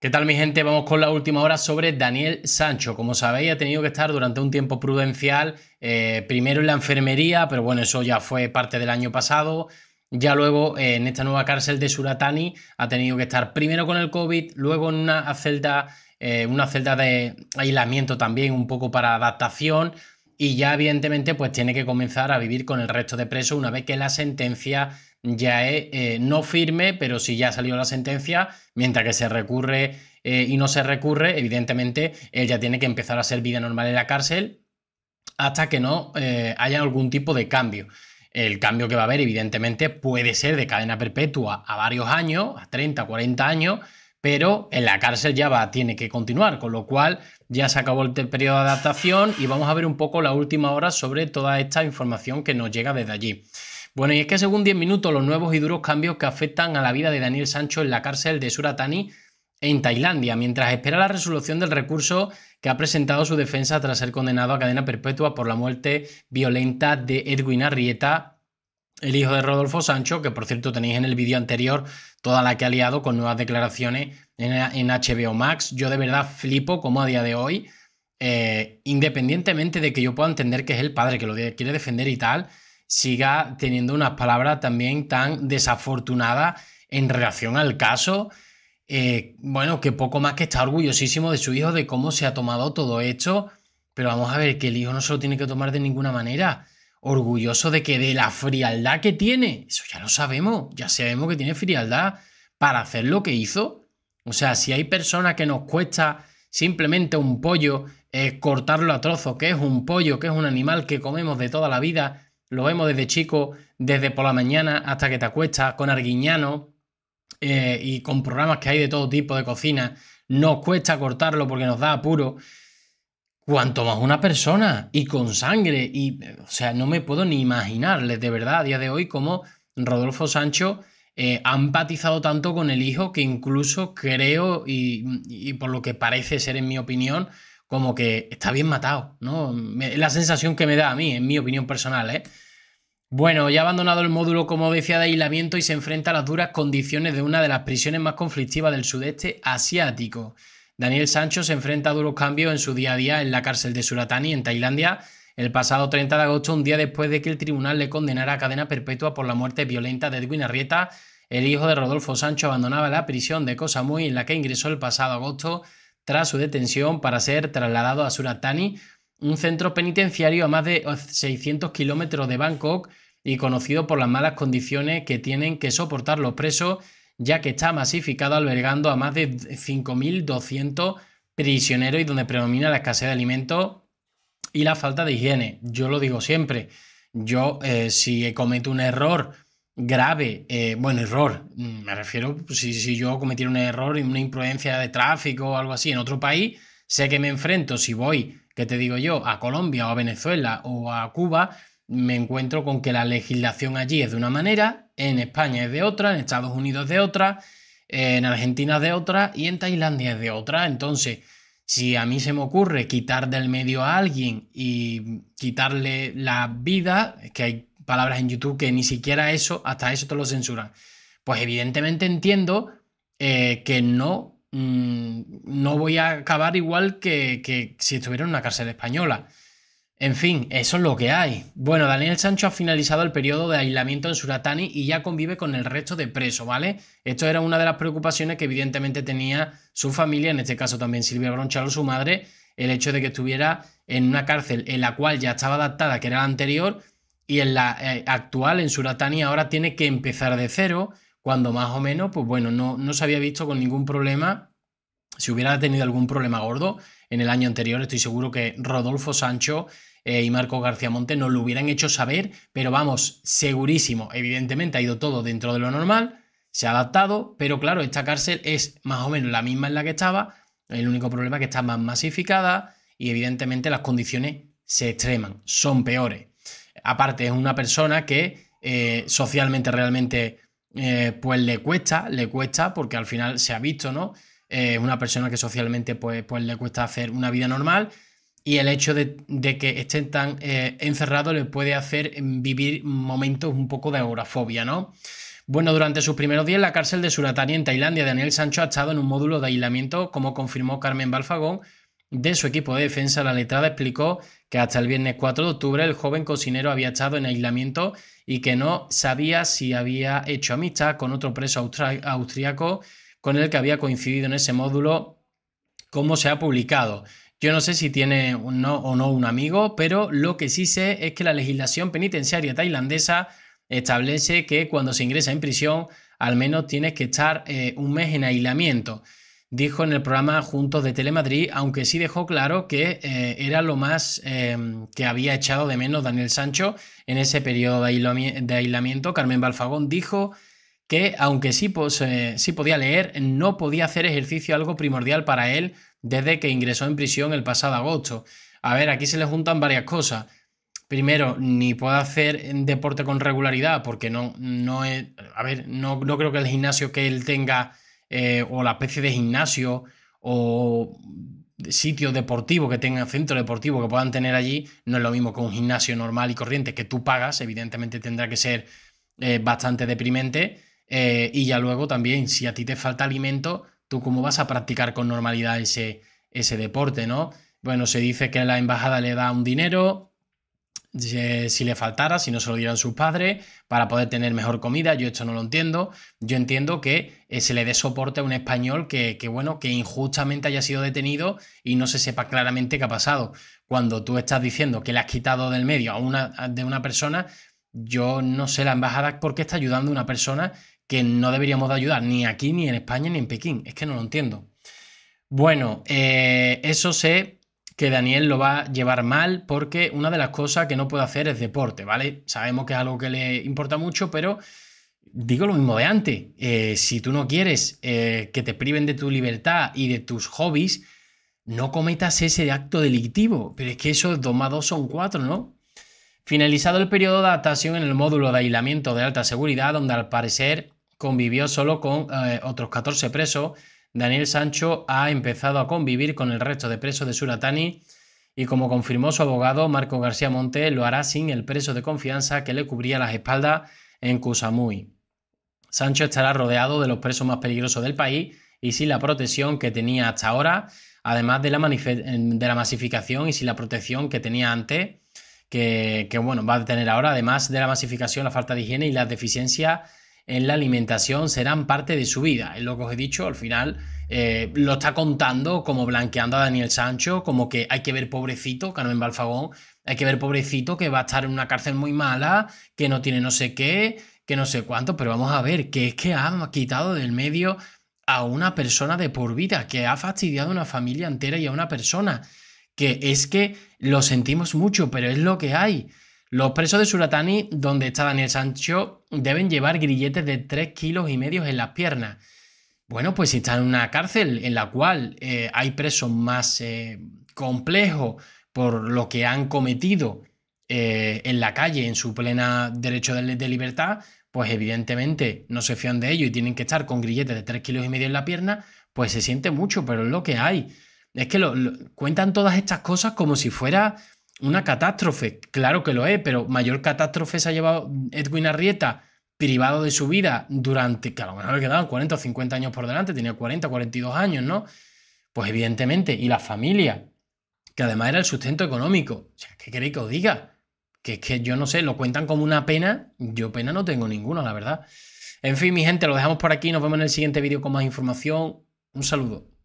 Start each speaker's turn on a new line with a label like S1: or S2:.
S1: ¿Qué tal mi gente? Vamos con la última hora sobre Daniel Sancho. Como sabéis, ha tenido que estar durante un tiempo prudencial, eh, primero en la enfermería, pero bueno, eso ya fue parte del año pasado. Ya luego, eh, en esta nueva cárcel de Suratani, ha tenido que estar primero con el COVID, luego en una celda, eh, una celda de aislamiento también, un poco para adaptación y ya evidentemente pues tiene que comenzar a vivir con el resto de presos una vez que la sentencia ya es eh, no firme, pero si ya salió la sentencia, mientras que se recurre eh, y no se recurre, evidentemente él ya tiene que empezar a ser vida normal en la cárcel hasta que no eh, haya algún tipo de cambio. El cambio que va a haber, evidentemente, puede ser de cadena perpetua a varios años, a 30, 40 años, pero en la cárcel ya va, tiene que continuar, con lo cual ya se acabó el periodo de adaptación y vamos a ver un poco la última hora sobre toda esta información que nos llega desde allí. Bueno, y es que según 10 minutos, los nuevos y duros cambios que afectan a la vida de Daniel Sancho en la cárcel de Suratani en Tailandia, mientras espera la resolución del recurso que ha presentado su defensa tras ser condenado a cadena perpetua por la muerte violenta de Edwin Arrieta el hijo de Rodolfo Sancho, que por cierto tenéis en el vídeo anterior toda la que ha liado con nuevas declaraciones en, HBO Max. Yo de verdad flipo como a día de hoy, eh, independientemente de que yo pueda entender que es el padre que lo quiere defender y tal, siga teniendo unas palabras también tan desafortunadas en relación al caso. Eh, bueno, que poco más que está orgullosísimo de su hijo, de cómo se ha tomado todo hecho, pero vamos a ver que el hijo no se lo tiene que tomar de ninguna manera orgulloso de que de la frialdad que tiene, eso ya lo sabemos, ya sabemos que tiene frialdad para hacer lo que hizo. O sea, si hay personas que nos cuesta simplemente un pollo, cortarlo a trozos, que es un pollo, que es un animal que comemos de toda la vida, lo vemos desde chico, desde por la mañana hasta que te acuestas, con arguiñano eh, y con programas que hay de todo tipo de cocina, nos cuesta cortarlo porque nos da apuro cuanto más una persona y con sangre. Y, o sea, no me puedo ni imaginarles de verdad a día de hoy cómo Rodolfo Sancho eh, ha empatizado tanto con el hijo que incluso creo, y, por lo que parece ser en mi opinión, como que está bien matado, ¿no? la sensación que me da a mí, en mi opinión personal, ¿eh? Bueno, ya ha abandonado el módulo, como decía, de aislamiento y se enfrenta a las duras condiciones de una de las prisiones más conflictivas del sudeste asiático. Daniel Sancho se enfrenta a duros cambios en su día a día en la cárcel de Suratani, en Tailandia, el pasado 30 de agosto, un día después de que el tribunal le condenara a cadena perpetua por la muerte violenta de Edwin Arrieta, el hijo de Rodolfo Sancho abandonaba la prisión de Kosamui, en la que ingresó el pasado agosto tras su detención para ser trasladado a Suratani, un centro penitenciario a más de 600 kilómetros de Bangkok y conocido por las malas condiciones que tienen que soportar los presos ya que está masificado albergando a más de 5.200 prisioneros y donde predomina la escasez de alimentos y la falta de higiene. Yo lo digo siempre, yo eh, si cometo un error grave, eh, bueno, error, mm, me refiero, pues, si, si yo cometiera un error y una imprudencia de tráfico o algo así en otro país, sé que me enfrento, si voy, que te digo yo, a Colombia o a Venezuela o a Cuba, me encuentro con que la legislación allí es de una manera en España es de otra, en Estados Unidos es de otra, en Argentina es de otra y en Tailandia es de otra. Entonces, si a mí se me ocurre quitar del medio a alguien y quitarle la vida, que hay palabras en YouTube que ni siquiera eso, hasta eso te lo censuran. Pues evidentemente entiendo eh, que no, mm, no voy a acabar igual que, que si estuviera en una cárcel española. En fin, eso es lo que hay. Bueno, Daniel Sancho ha finalizado el periodo de aislamiento en Suratani y ya convive con el resto de presos, ¿vale? Esto era una de las preocupaciones que evidentemente tenía su familia, en este caso también Silvia Bronchalo, su madre, el hecho de que estuviera en una cárcel en la cual ya estaba adaptada, que era la anterior, y en la eh, actual, en Suratani, ahora tiene que empezar de cero, cuando más o menos, pues bueno, no, no se había visto con ningún problema. Si hubiera tenido algún problema gordo en el año anterior, estoy seguro que Rodolfo Sancho eh, y Marco García Monte nos lo hubieran hecho saber, pero vamos, segurísimo. Evidentemente ha ido todo dentro de lo normal, se ha adaptado, pero claro, esta cárcel es más o menos la misma en la que estaba, el único problema es que está más masificada y evidentemente las condiciones se extreman, son peores. Aparte, es una persona que eh, socialmente realmente eh, pues le cuesta, le cuesta, porque al final se ha visto, ¿no? Es una persona que socialmente pues, pues le cuesta hacer una vida normal, y el hecho de, que estén tan eh, encerrados les puede hacer mm, vivir momentos un poco de agorafobia, ¿no? Bueno, durante sus primeros días en la cárcel de Suratani en Tailandia, Daniel Sancho ha estado en un módulo de aislamiento, como confirmó Carmen Balfagón de su equipo de defensa. La letrada explicó que hasta el viernes 4 de octubre el joven cocinero había estado en aislamiento y que no sabía si había hecho amistad con otro preso austriaco con el que había coincidido en ese módulo, como se ha publicado. Yo no sé si tiene o no un amigo, pero lo que sí sé es que la legislación penitenciaria tailandesa establece que cuando se ingresa en prisión al menos tienes que estar eh, un mes en aislamiento. Dijo en el programa Juntos de Telemadrid, aunque sí dejó claro que eh, era lo más em, que había echado de menos Daniel Sancho en ese periodo de aislamiento. Carmen Balfagón dijo que aunque sí, pues, sí podía leer, no podía hacer ejercicio, algo primordial para él desde que ingresó en prisión el pasado agosto. A ver, aquí se le juntan varias cosas. Primero, ni puede hacer deporte con regularidad, porque no, no es. A ver, no, no creo que el gimnasio que él tenga, eh, o la especie de gimnasio, o sitio deportivo que tenga... centro deportivo que puedan tener allí, no es lo mismo que un gimnasio normal y corriente que tú pagas, evidentemente tendrá que ser eh, bastante deprimente. Eh, y ya luego también, si a ti te falta alimento, tú cómo vas a practicar con normalidad ese, ese deporte, ¿no? Bueno, se dice que la embajada le da un dinero, si le faltara, si no se lo dieran sus padres, para poder tener mejor comida. Yo esto no lo entiendo. Yo entiendo que eh, se le dé soporte a un español que, que, bueno, que injustamente haya sido detenido y no se sepa claramente qué ha pasado. Cuando tú estás diciendo que le has quitado del medio a una, de una persona, yo no sé la embajada por qué está ayudando a una persona que no deberíamos de ayudar ni aquí, ni en España, ni en Pekín. Es que no lo entiendo. Bueno, eh, eso sé que Daniel lo va a llevar mal porque una de las cosas que no puede hacer es deporte, ¿vale? Sabemos que es algo que le importa mucho, pero digo lo mismo de antes. Eh, si tú no quieres eh, que te priven de tu libertad y de tus hobbies, no cometas ese acto delictivo. Pero es que eso es 2 más 2 son 4, ¿no? Finalizado el periodo de adaptación en el módulo de aislamiento de alta seguridad, donde al parecer convivió solo con eh, otros 14 presos. Daniel Sancho ha empezado a convivir con el resto de presos de Suratani y como confirmó su abogado Marco García Monte, lo hará sin el preso de confianza que le cubría las espaldas en Kusamui. Sancho estará rodeado de los presos más peligrosos del país y sin la protección que tenía hasta ahora, además de la, masificación y sin la protección que tenía antes, que, bueno, va a tener ahora, además de la masificación, la falta de higiene y las deficiencias en la alimentación serán parte de su vida. Es lo que os he dicho, al final eh, lo está contando como blanqueando a Daniel Sancho, como que hay que ver pobrecito, Carmen Balfagón, hay que ver pobrecito que va a estar en una cárcel muy mala, que no tiene no sé qué, que no sé cuánto, pero vamos a ver, que es que ha quitado del medio a una persona de por vida, que ha fastidiado a una familia entera y a una persona, que es que lo sentimos mucho, pero es lo que hay. Los presos de Suratani, donde está Daniel Sancho, deben llevar grilletes de 3 kilos y medio en las piernas. Bueno, pues si están en una cárcel en la cual eh, hay presos más eh, complejos por lo que han cometido eh, en la calle, en su plena derecho de, libertad, pues evidentemente no se fían de ello y tienen que estar con grilletes de 3 kilos y medio en la pierna, pues se siente mucho, pero es lo que hay. Es que cuentan todas estas cosas como si fuera una catástrofe, claro que lo es, pero mayor catástrofe se ha llevado Edwin Arrieta privado de su vida durante, que a lo mejor le quedaban 40 o 50 años por delante, tenía 40, 42 años, ¿no? Pues evidentemente, y la familia, que además era el sustento económico. O ¿qué queréis que os diga? Que es que yo no sé, lo cuentan como una pena, yo pena no tengo ninguna, la verdad. En fin, mi gente, lo dejamos por aquí, nos vemos en el siguiente vídeo con más información. Un saludo.